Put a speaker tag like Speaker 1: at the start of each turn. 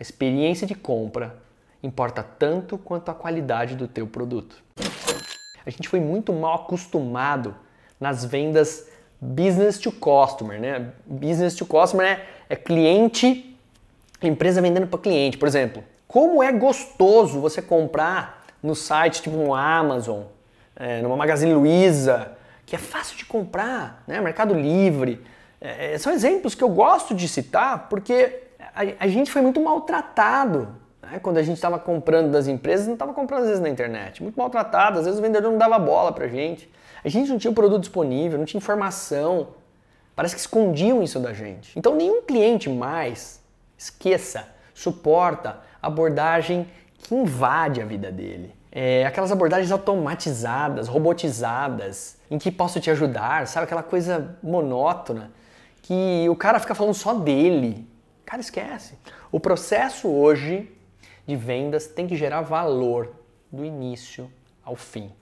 Speaker 1: A experiência de compra importa tanto quanto a qualidade do teu produto. A gente foi muito mal acostumado nas vendas business to customer, né? Business to customer é, é cliente, empresa vendendo para cliente, por exemplo. Como é gostoso você comprar no site tipo no Amazon, é, numa Magazine Luiza, que é fácil de comprar, né? Mercado Livre. É, é são exemplos que eu gosto de citar porque a, gente foi muito maltratado. Né? Quando a gente estava comprando das empresas, não estava comprando às vezes na internet. Muito maltratado, às vezes o vendedor não dava bola para a gente. A gente não tinha o produto disponível, não tinha informação. Parece que escondiam isso da gente. Então nenhum cliente mais, esqueça, suporta abordagem que invade a vida dele. É, aquelas abordagens automatizadas, robotizadas, em que posso te ajudar, sabe? Aquela coisa monótona que o cara fica falando só dele.
Speaker 2: Cara, esquece.
Speaker 1: O processo hoje de vendas tem que gerar valor do início ao
Speaker 2: fim.